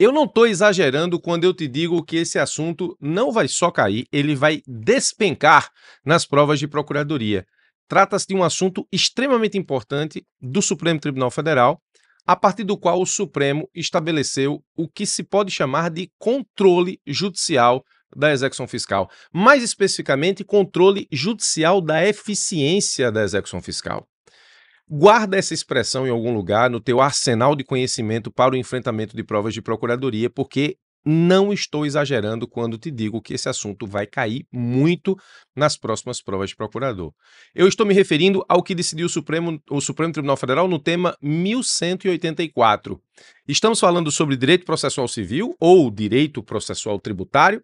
Eu não estou exagerando quando eu te digo que esse assunto não vai só cair, ele vai despencar nas provas de procuradoria. Trata-se de um assunto extremamente importante do Supremo Tribunal Federal, a partir do qual o Supremo estabeleceu o que se pode chamar de controle judicial da execução fiscal, mais especificamente controle judicial da eficiência da execução fiscal. Guarda essa expressão em algum lugar no teu arsenal de conhecimento para o enfrentamento de provas de procuradoria, porque não estou exagerando quando te digo que esse assunto vai cair muito nas próximas provas de procurador. Eu estou me referindo ao que decidiu o Supremo, o Supremo Tribunal Federal no tema 1184. Estamos falando sobre direito processual civil ou direito processual tributário,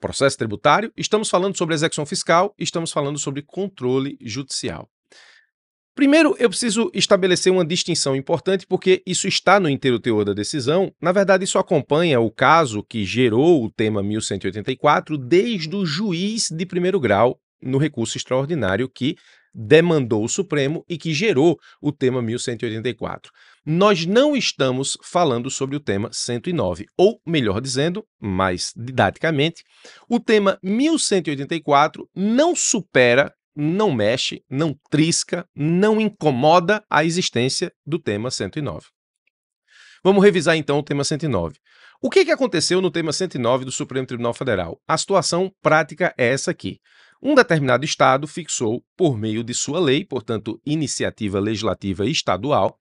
processo tributário, estamos falando sobre execução fiscal, estamos falando sobre controle judicial. Primeiro, eu preciso estabelecer uma distinção importante, porque isso está no inteiro teor da decisão. Na verdade, isso acompanha o caso que gerou o tema 1184 desde o juiz de primeiro grau no recurso extraordinário que demandou o Supremo e que gerou o tema 1184. Nós não estamos falando sobre o tema 109, ou melhor dizendo, mais didaticamente, o tema 1184 não supera não mexe, não trisca, não incomoda a existência do tema 109. Vamos revisar então o tema 109. O que, que aconteceu no tema 109 do Supremo Tribunal Federal? A situação prática é essa aqui. Um determinado Estado fixou, por meio de sua lei, portanto, iniciativa legislativa estadual,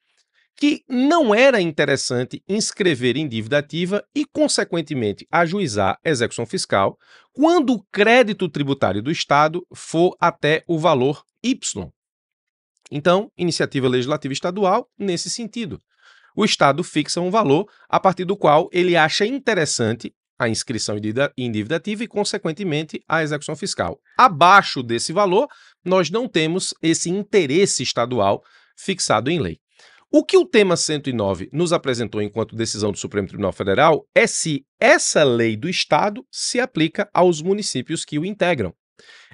que não era interessante inscrever em dívida ativa e, consequentemente, ajuizar execução fiscal quando o crédito tributário do Estado for até o valor Y. Então, iniciativa legislativa estadual nesse sentido. O Estado fixa um valor a partir do qual ele acha interessante a inscrição em dívida ativa e, consequentemente, a execução fiscal. Abaixo desse valor, nós não temos esse interesse estadual fixado em lei. O que o tema 109 nos apresentou enquanto decisão do Supremo Tribunal Federal é se essa lei do Estado se aplica aos municípios que o integram.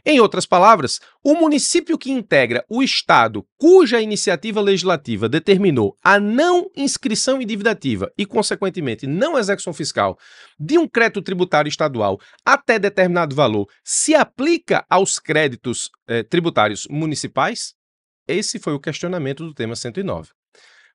Em outras palavras, o município que integra o Estado cuja iniciativa legislativa determinou a não inscrição em dívida ativa e, consequentemente, não execução fiscal de um crédito tributário estadual até determinado valor se aplica aos créditos eh, tributários municipais? Esse foi o questionamento do tema 109.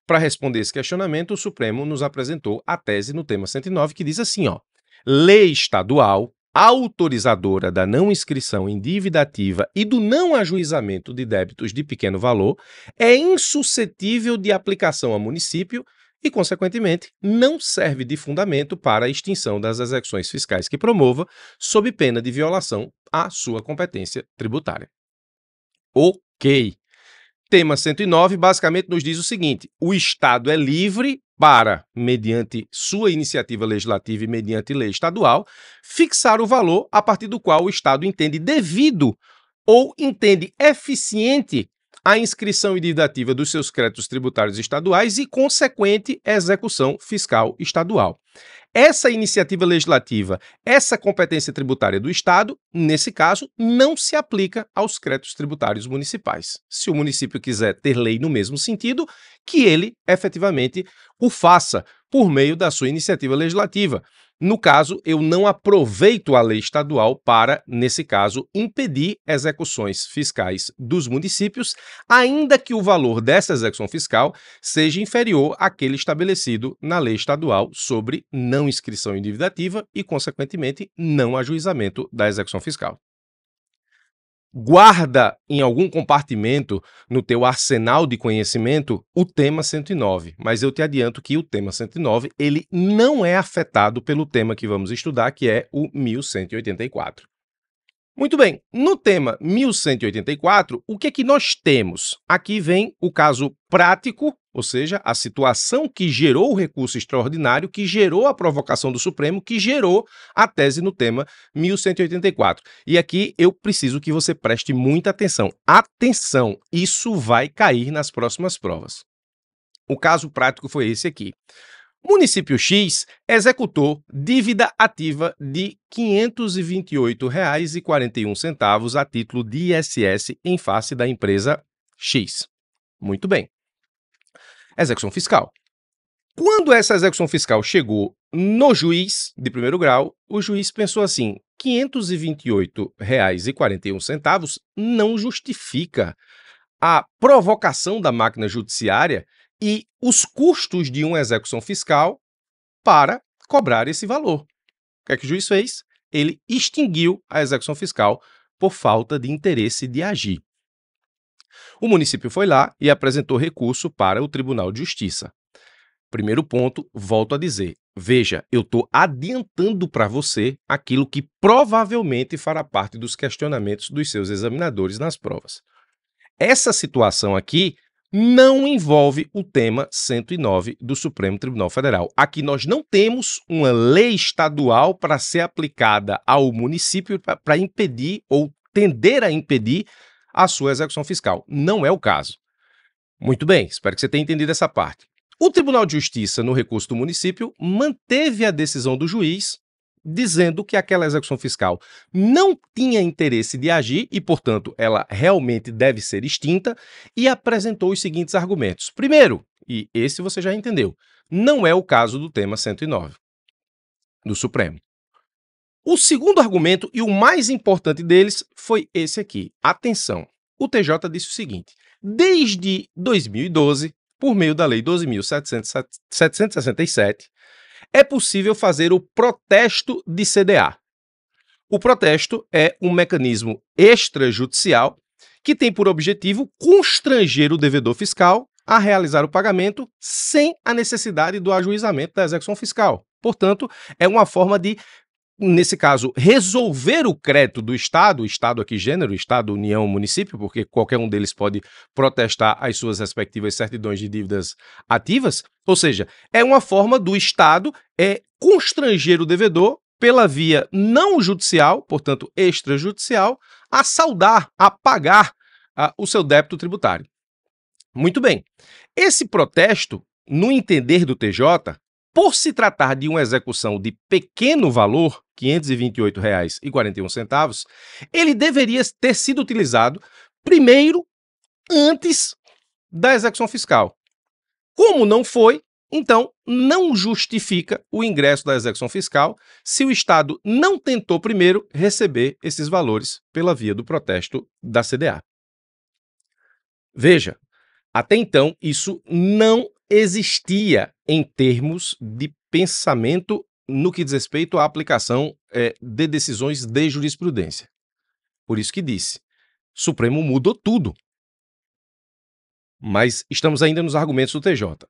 Para responder esse questionamento, o Supremo nos apresentou a tese no tema 109, que diz assim: ó, lei estadual autorizadora da não inscrição em dívida ativa e do não ajuizamento de débitos de pequeno valor é insuscetível de aplicação a município e, consequentemente, não serve de fundamento para a extinção das execuções fiscais que promova, sob pena de violação à sua competência tributária. Ok tema 109 basicamente nos diz o seguinte: o Estado é livre para, mediante sua iniciativa legislativa e mediante lei estadual, fixar o valor a partir do qual o Estado entende devido ou entende eficiente a inscrição endividativa dos seus créditos tributários estaduais e consequente execução fiscal estadual. Essa iniciativa legislativa, essa competência tributária do Estado, nesse caso, não se aplica aos créditos tributários municipais. Se o município quiser ter lei no mesmo sentido, que ele efetivamente o faça por meio da sua iniciativa legislativa. No caso, eu não aproveito a lei estadual para, nesse caso, impedir execuções fiscais dos municípios, ainda que o valor dessa execução fiscal seja inferior àquele estabelecido na lei estadual sobre não inscrição ativa e, consequentemente, não ajuizamento da execução fiscal. Guarda em algum compartimento no teu arsenal de conhecimento o tema 109, mas eu te adianto que o tema 109 ele não é afetado pelo tema que vamos estudar, que é o 1184. Muito bem, no tema 1184, o que é que nós temos? Aqui vem o caso prático, ou seja, a situação que gerou o recurso extraordinário, que gerou a provocação do Supremo, que gerou a tese no tema 1184. E aqui eu preciso que você preste muita atenção. Atenção, isso vai cair nas próximas provas. O caso prático foi esse aqui. Município X executou dívida ativa de R$ 528,41 a título de ISS em face da empresa X. Muito bem. Execução fiscal. Quando essa execução fiscal chegou no juiz de primeiro grau, o juiz pensou assim: R$ 528,41 não justifica a provocação da máquina judiciária e os custos de uma execução fiscal para cobrar esse valor. O que é que o juiz fez? Ele extinguiu a execução fiscal por falta de interesse de agir. O município foi lá e apresentou recurso para o Tribunal de Justiça. Primeiro ponto, volto a dizer: veja, eu estou adiantando para você aquilo que provavelmente fará parte dos questionamentos dos seus examinadores nas provas. Essa situação aqui não envolve o tema 109 do Supremo Tribunal Federal. Aqui nós não temos uma lei estadual para ser aplicada ao município para impedir ou tender a impedir a sua execução fiscal. Não é o caso. Muito bem, espero que você tenha entendido essa parte. O Tribunal de Justiça, no recurso do município, manteve a decisão do juiz dizendo que aquela execução fiscal não tinha interesse de agir e, portanto, ela realmente deve ser extinta, e apresentou os seguintes argumentos. Primeiro, e esse você já entendeu, não é o caso do tema 109 do Supremo. O segundo argumento e o mais importante deles foi esse aqui. Atenção, o TJ disse o seguinte: desde 2012, por meio da Lei 12.767, é possível fazer o protesto de CDA. O protesto é um mecanismo extrajudicial que tem por objetivo constranger o devedor fiscal a realizar o pagamento sem a necessidade do ajuizamento da execução fiscal. Portanto, é uma forma de nesse caso, resolver o crédito do Estado, Estado aqui gênero, Estado, União, Município, porque qualquer um deles pode protestar as suas respectivas certidões de dívidas ativas, ou seja, é uma forma do Estado é, constranger o devedor pela via não judicial, portanto extrajudicial, a saldar, a pagar a, o seu débito tributário. Muito bem. Esse protesto, no entender do TJ, por se tratar de uma execução de pequeno valor, R$ 528,41, ele deveria ter sido utilizado primeiro antes da execução fiscal. Como não foi, então não justifica o ingresso da execução fiscal se o Estado não tentou primeiro receber esses valores pela via do protesto da CDA. Veja, até então isso não existia em termos de pensamento no que diz respeito à aplicação é, de decisões de jurisprudência. Por isso que disse, Supremo mudou tudo. Mas estamos ainda nos argumentos do TJ.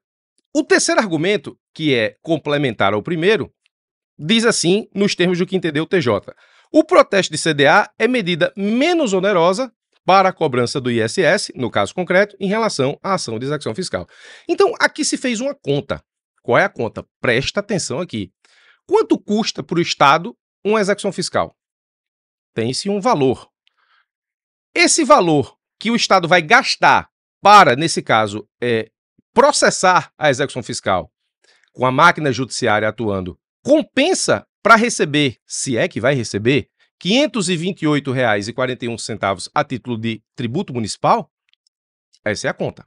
O terceiro argumento, que é complementar ao primeiro, diz assim, nos termos do que entendeu o TJ. O protesto de CDA é medida menos onerosa para a cobrança do ISS, no caso concreto, em relação à ação de execução fiscal. Então, aqui se fez uma conta. Qual é a conta? Presta atenção aqui. Quanto custa para o Estado uma execução fiscal? Tem-se um valor. Esse valor que o Estado vai gastar para, nesse caso, é, processar a execução fiscal, com a máquina judiciária atuando, compensa para receber, se é que vai receber, R$ 528,41 a título de tributo municipal? Essa é a conta.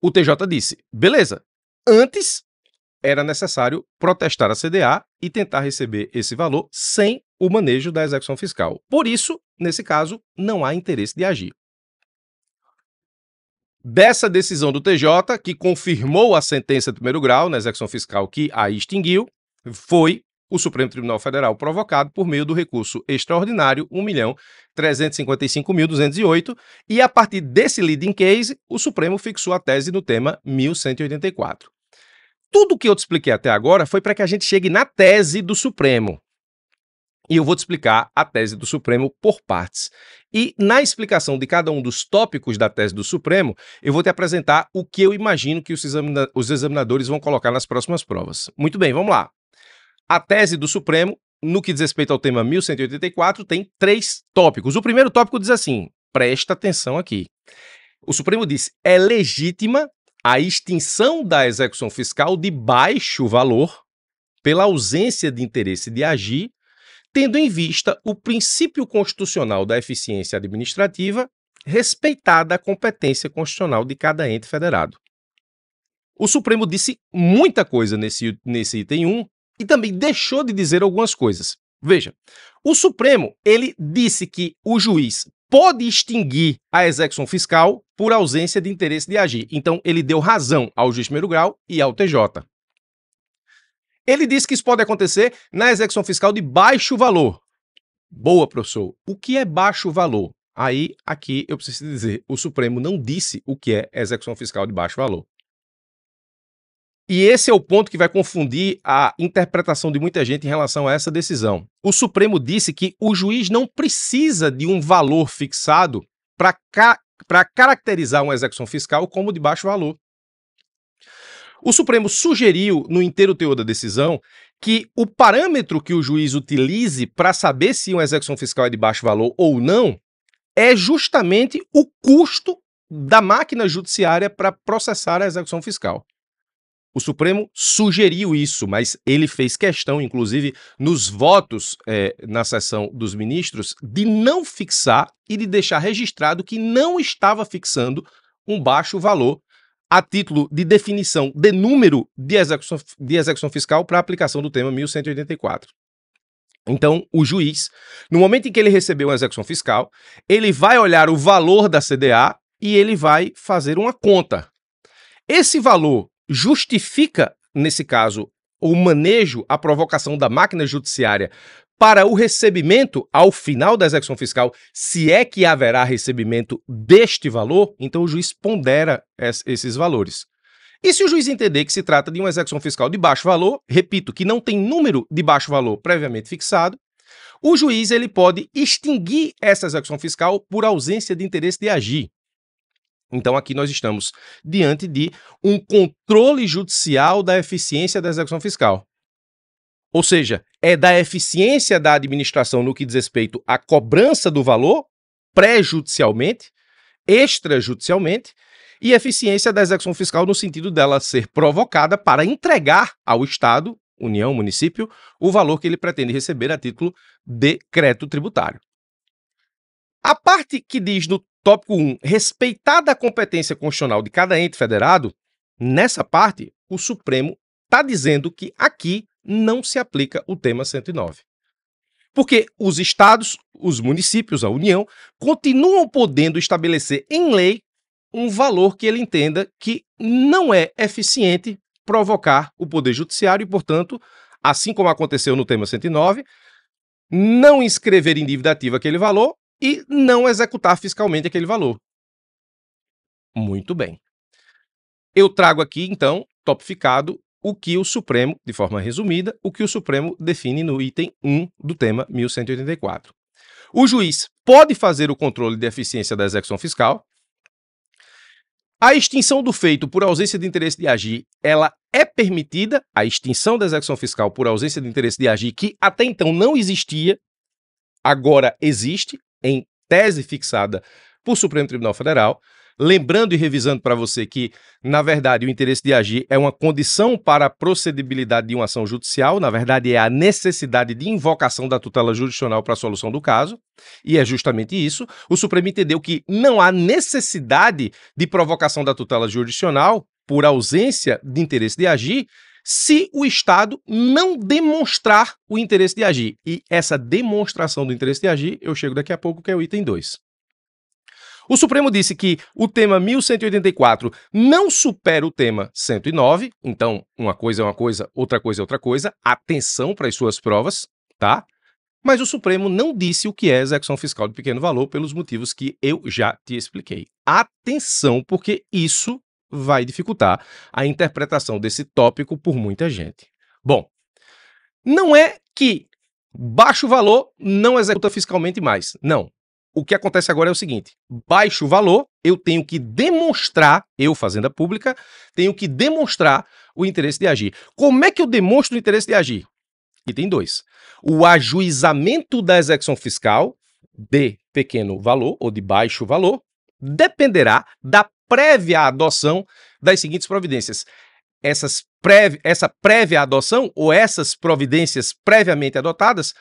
O TJ disse: beleza, antes era necessário protestar a CDA e tentar receber esse valor sem o manejo da execução fiscal. Por isso, nesse caso, não há interesse de agir. Dessa decisão do TJ, que confirmou a sentença de primeiro grau na execução fiscal que a extinguiu, foi o Supremo Tribunal Federal, provocado por meio do recurso extraordinário 1.355.208, e a partir desse leading case, o Supremo fixou a tese no tema 1184. Tudo que eu te expliquei até agora foi para que a gente chegue na tese do Supremo. E eu vou te explicar a tese do Supremo por partes. E na explicação de cada um dos tópicos da tese do Supremo, eu vou te apresentar o que eu imagino que os, examina os examinadores vão colocar nas próximas provas. Muito bem, vamos lá. A tese do Supremo, no que diz respeito ao tema 1184, tem três tópicos. O primeiro tópico diz assim: presta atenção aqui. O Supremo diz: é legítima a extinção da execução fiscal de baixo valor pela ausência de interesse de agir, tendo em vista o princípio constitucional da eficiência administrativa, respeitada a competência constitucional de cada ente federado. O Supremo disse muita coisa nesse, nesse item 1, e também deixou de dizer algumas coisas. Veja, o Supremo ele disse que o juiz pode extinguir a execução fiscal por ausência de interesse de agir. Então ele deu razão ao juiz primeiro grau e ao TJ. Ele disse que isso pode acontecer na execução fiscal de baixo valor. Boa, professor. O que é baixo valor? Aí, aqui eu preciso dizer, o Supremo não disse o que é execução fiscal de baixo valor. E esse é o ponto que vai confundir a interpretação de muita gente em relação a essa decisão. O Supremo disse que o juiz não precisa de um valor fixado para ca caracterizar uma execução fiscal como de baixo valor. O Supremo sugeriu, no inteiro teor da decisão, que o parâmetro que o juiz utilize para saber se uma execução fiscal é de baixo valor ou não é justamente o custo da máquina judiciária para processar a execução fiscal. O Supremo sugeriu isso, mas ele fez questão, inclusive, nos votos é, na sessão dos ministros, de não fixar e de deixar registrado que não estava fixando um baixo valor a título de definição de número de execução, de execução fiscal para aplicação do tema 1184. Então, o juiz, no momento em que ele recebeu uma execução fiscal, ele vai olhar o valor da CDA e ele vai fazer uma conta. Esse valor justifica, nesse caso, o manejo, a provocação da máquina judiciária para o recebimento ao final da execução fiscal, se é que haverá recebimento deste valor, então o juiz pondera esses valores. E se o juiz entender que se trata de uma execução fiscal de baixo valor, repito, que não tem número de baixo valor previamente fixado, o juiz ele pode extinguir essa execução fiscal por ausência de interesse de agir. Então aqui nós estamos diante de um controle judicial da eficiência da execução fiscal. Ou seja, é da eficiência da administração no que diz respeito à cobrança do valor, prejudicialmente, extrajudicialmente, e eficiência da execução fiscal no sentido dela ser provocada para entregar ao Estado, União, município, o valor que ele pretende receber a título de crédito tributário. A parte que diz no Tópico 1. Respeitada a competência constitucional de cada ente federado, nessa parte, o Supremo está dizendo que aqui não se aplica o tema 109. Porque os estados, os municípios, a União, continuam podendo estabelecer em lei um valor que ele entenda que não é eficiente provocar o Poder Judiciário e, portanto, assim como aconteceu no tema 109, não inscrever em dívida ativa aquele valor e não executar fiscalmente aquele valor. Muito bem. Eu trago aqui, então, topificado o que o Supremo, de forma resumida, o que o Supremo define no item 1 do tema 1184. O juiz pode fazer o controle de eficiência da execução fiscal. A extinção do feito por ausência de interesse de agir, ela é permitida, a extinção da execução fiscal por ausência de interesse de agir, que até então não existia, agora existe, em tese fixada por Supremo Tribunal Federal. Lembrando e revisando para você que, na verdade, o interesse de agir é uma condição para a procedibilidade de uma ação judicial, na verdade, é a necessidade de invocação da tutela jurisdicional para a solução do caso, e é justamente isso. O Supremo entendeu que não há necessidade de provocação da tutela jurisdicional por ausência de interesse de agir, se o Estado não demonstrar o interesse de agir. E essa demonstração do interesse de agir, eu chego daqui a pouco, que é o item 2. O Supremo disse que o tema 1184 não supera o tema 109, então uma coisa é uma coisa, outra coisa é outra coisa, atenção para as suas provas, tá? Mas o Supremo não disse o que é execução fiscal de pequeno valor pelos motivos que eu já te expliquei. Atenção, porque isso vai dificultar a interpretação desse tópico por muita gente. Bom, não é que baixo valor não executa fiscalmente mais. Não. O que acontece agora é o seguinte: baixo valor, eu tenho que demonstrar, eu, Fazenda Pública, tenho que demonstrar o interesse de agir. Como é que eu demonstro o interesse de agir? E tem dois: o ajuizamento da execução fiscal de pequeno valor ou de baixo valor dependerá da prévia adoção das seguintes providências. Essas prévi essa prévia adoção ou essas providências previamente adotadas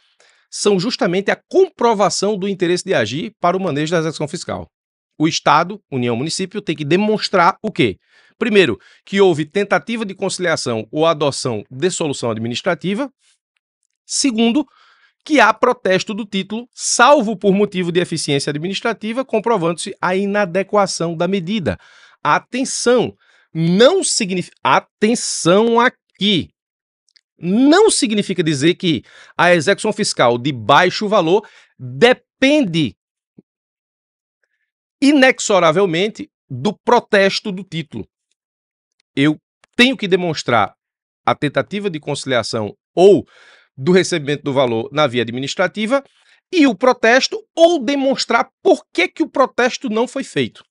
são justamente a comprovação do interesse de agir para o manejo da execução fiscal. O Estado, União Município, tem que demonstrar o quê? Primeiro, que houve tentativa de conciliação ou adoção de solução administrativa. Segundo, que há protesto do título, salvo por motivo de eficiência administrativa, comprovando-se a inadequação da medida. Atenção, não significa. Atenção aqui. Não significa dizer que a execução fiscal de baixo valor depende inexoravelmente do protesto do título. Eu tenho que demonstrar a tentativa de conciliação ou do recebimento do valor na via administrativa e o protesto ou demonstrar por que, que o protesto não foi feito.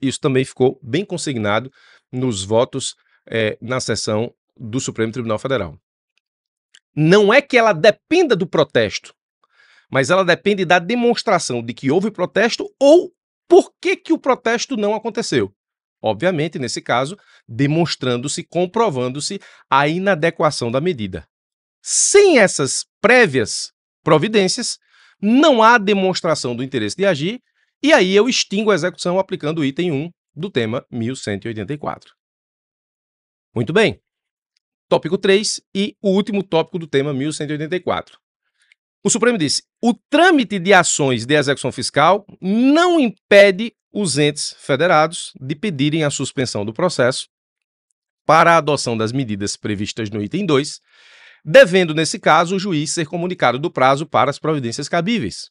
Isso também ficou bem consignado nos votos é, na sessão do Supremo Tribunal Federal. Não é que ela dependa do protesto, mas ela depende da demonstração de que houve protesto ou por que, que o protesto não aconteceu. Obviamente, nesse caso, demonstrando-se, comprovando-se a inadequação da medida. Sem essas prévias providências, não há demonstração do interesse de agir, e aí eu extingo a execução aplicando o item 1 do tema 1184. Muito bem. Tópico 3 e o último tópico do tema 1184. O Supremo disse: o trâmite de ações de execução fiscal não impede os entes federados de pedirem a suspensão do processo para a adoção das medidas previstas no item 2 devendo, nesse caso, o juiz ser comunicado do prazo para as providências cabíveis.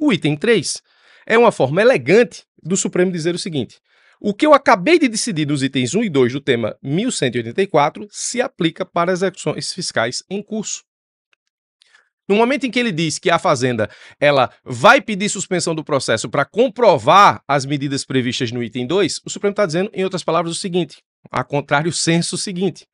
O item 3 é uma forma elegante do Supremo dizer o seguinte: o que eu acabei de decidir nos itens 1 e 2 do tema 1184 se aplica para execuções fiscais em curso. No momento em que ele diz que a fazenda ela vai pedir suspensão do processo para comprovar as medidas previstas no item 2, o Supremo está dizendo, em outras palavras, o seguinte: a contrário senso seguinte.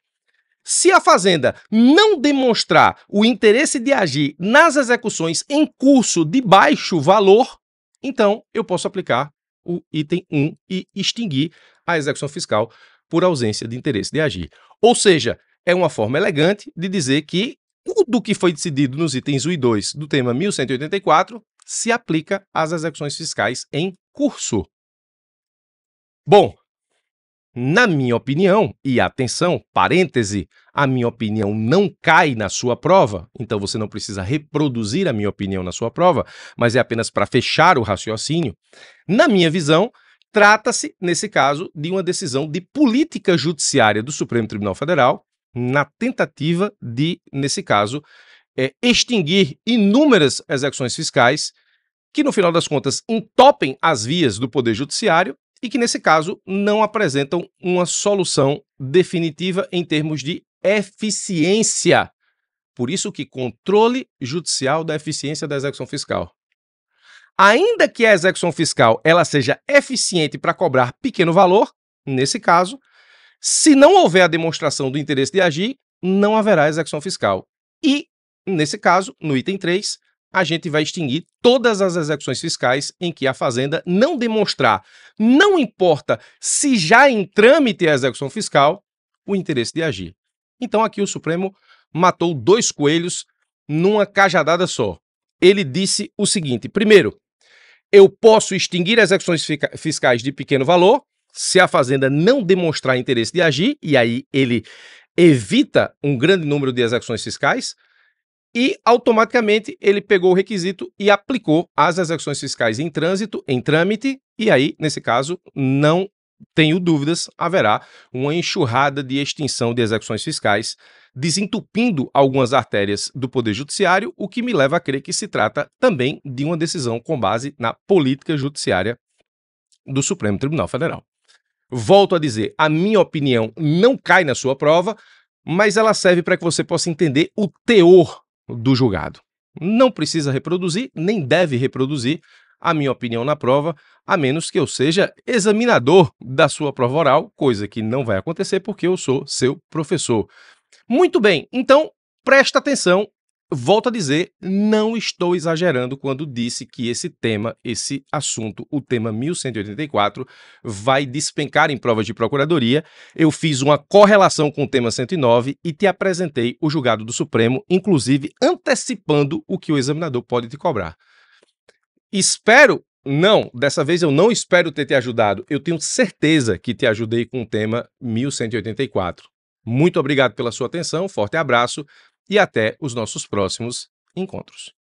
Se a Fazenda não demonstrar o interesse de agir nas execuções em curso de baixo valor, então eu posso aplicar o item 1 e extinguir a execução fiscal por ausência de interesse de agir. Ou seja, é uma forma elegante de dizer que tudo que foi decidido nos itens 1 e 2 do tema 1184 se aplica às execuções fiscais em curso. Bom, na minha opinião, e atenção, parêntese, a minha opinião não cai na sua prova, então você não precisa reproduzir a minha opinião na sua prova, mas é apenas para fechar o raciocínio. Na minha visão, trata-se, nesse caso, de uma decisão de política judiciária do Supremo Tribunal Federal, na tentativa de, nesse caso, é, extinguir inúmeras execuções fiscais que, no final das contas, entopem as vias do Poder Judiciário e que, nesse caso, não apresentam uma solução definitiva em termos de eficiência. Por isso que controle judicial da eficiência da execução fiscal. Ainda que a execução fiscal ela seja eficiente para cobrar pequeno valor, nesse caso, se não houver a demonstração do interesse de agir, não haverá execução fiscal. E, nesse caso, no item 3, a gente vai extinguir todas as execuções fiscais em que a Fazenda não demonstrar, não importa se já em trâmite a execução fiscal, o interesse de agir. Então aqui o Supremo matou dois coelhos numa cajadada só. Ele disse o seguinte: primeiro, eu posso extinguir execuções fiscais de pequeno valor se a Fazenda não demonstrar interesse de agir, e aí ele evita um grande número de execuções fiscais e automaticamente ele pegou o requisito e aplicou às execuções fiscais em trânsito, em trâmite, e aí, nesse caso, não tenho dúvidas, haverá uma enxurrada de extinção de execuções fiscais, desentupindo algumas artérias do Poder Judiciário, o que me leva a crer que se trata também de uma decisão com base na política judiciária do Supremo Tribunal Federal. Volto a dizer, a minha opinião não cai na sua prova, mas ela serve para que você possa entender o teor do julgado. Não precisa reproduzir, nem deve reproduzir a minha opinião na prova, a menos que eu seja examinador da sua prova oral, coisa que não vai acontecer porque eu sou seu professor. Muito bem, então presta atenção Volto a dizer, não estou exagerando quando disse que esse tema, esse assunto, o tema 1184, vai despencar em provas de procuradoria. Eu fiz uma correlação com o tema 109 e te apresentei o julgado do Supremo, inclusive antecipando o que o examinador pode te cobrar. Espero não, dessa vez eu não espero ter te ajudado. Eu tenho certeza que te ajudei com o tema 1184. Muito obrigado pela sua atenção, forte abraço e até os nossos próximos encontros.